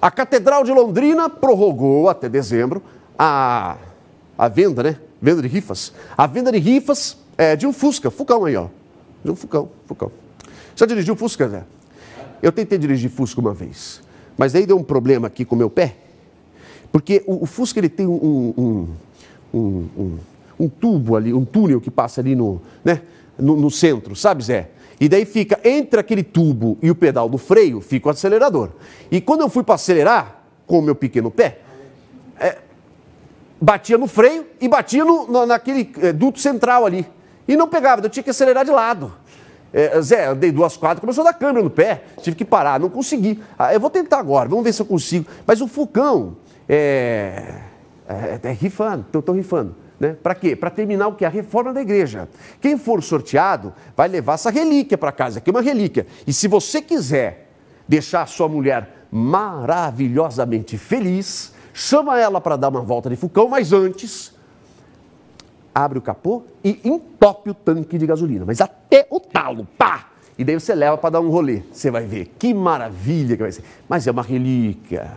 A Catedral de Londrina prorrogou até dezembro a, a venda, né? Venda de rifas. A venda de rifas é, de um Fusca, Fucão aí, ó. De um Fucão, Fucão. Já dirigiu Fusca, Zé? Eu tentei dirigir Fusca uma vez, mas aí deu um problema aqui com o meu pé, porque o, o Fusca ele tem um, um, um, um, tubo ali, um túnel que passa ali no, né, no, no centro, sabe, Zé? E daí fica entre aquele tubo e o pedal do freio, fica o acelerador. E quando eu fui para acelerar, com o meu pequeno pé, é, batia no freio e batia no, no naquele é, duto central ali. E não pegava, eu tinha que acelerar de lado. É, Zé, dei duas quadras, começou a dar câmbio no pé, tive que parar, não consegui. Ah, eu vou tentar agora, vamos ver se eu consigo. Mas o Fulcão, é... É, é, é rifando, então estão rifando. Né? Para quê? Para terminar o que? A reforma da igreja. Quem for sorteado vai levar essa relíquia para casa, que é uma relíquia. E se você quiser deixar a sua mulher maravilhosamente feliz, chama ela para dar uma volta de Fucão, mas antes, abre o capô e entope o tanque de gasolina, mas até o talo, pá! E daí você leva para dar um rolê. Você vai ver que maravilha que vai ser. Mas é uma relíquia.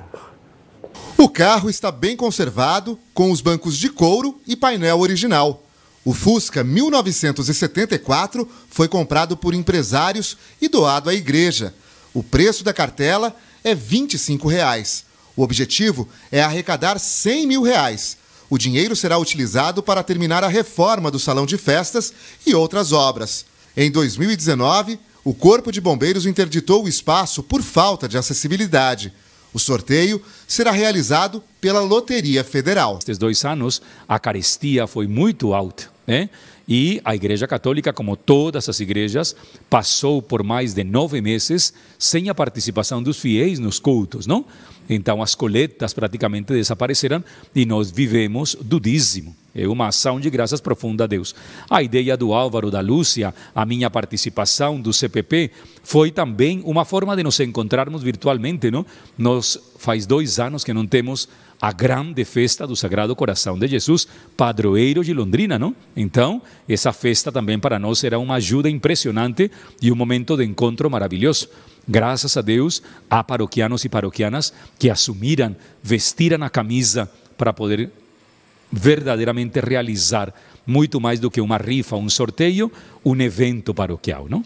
O carro está bem conservado, com os bancos de couro e painel original. O Fusca 1974 foi comprado por empresários e doado à igreja. O preço da cartela é R$ 25. Reais. O objetivo é arrecadar R$ 100 mil. Reais. O dinheiro será utilizado para terminar a reforma do salão de festas e outras obras. Em 2019, o Corpo de Bombeiros interditou o espaço por falta de acessibilidade. O sorteio será realizado pela Loteria Federal. Estes dois anos, a carestia foi muito alta, né? E a Igreja Católica, como todas as igrejas, passou por mais de nove meses sem a participação dos fiéis nos cultos, não? Então as coletas praticamente desapareceram e nós vivemos do dízimo. É uma ação de graças profunda a Deus. A ideia do Álvaro da Lúcia, a minha participação do CPP, foi também uma forma de nos encontrarmos virtualmente. Não? Nós faz dois anos que não temos a grande festa do Sagrado Coração de Jesus, padroeiro de Londrina, não? Então, essa festa também para nós será uma ajuda impressionante e um momento de encontro maravilhoso. Graças a Deus, há paroquianos e paroquianas que assumiram, vestiram a camisa para poder verdadeiramente realizar muito mais do que uma rifa, um sorteio, um evento paroquial, não?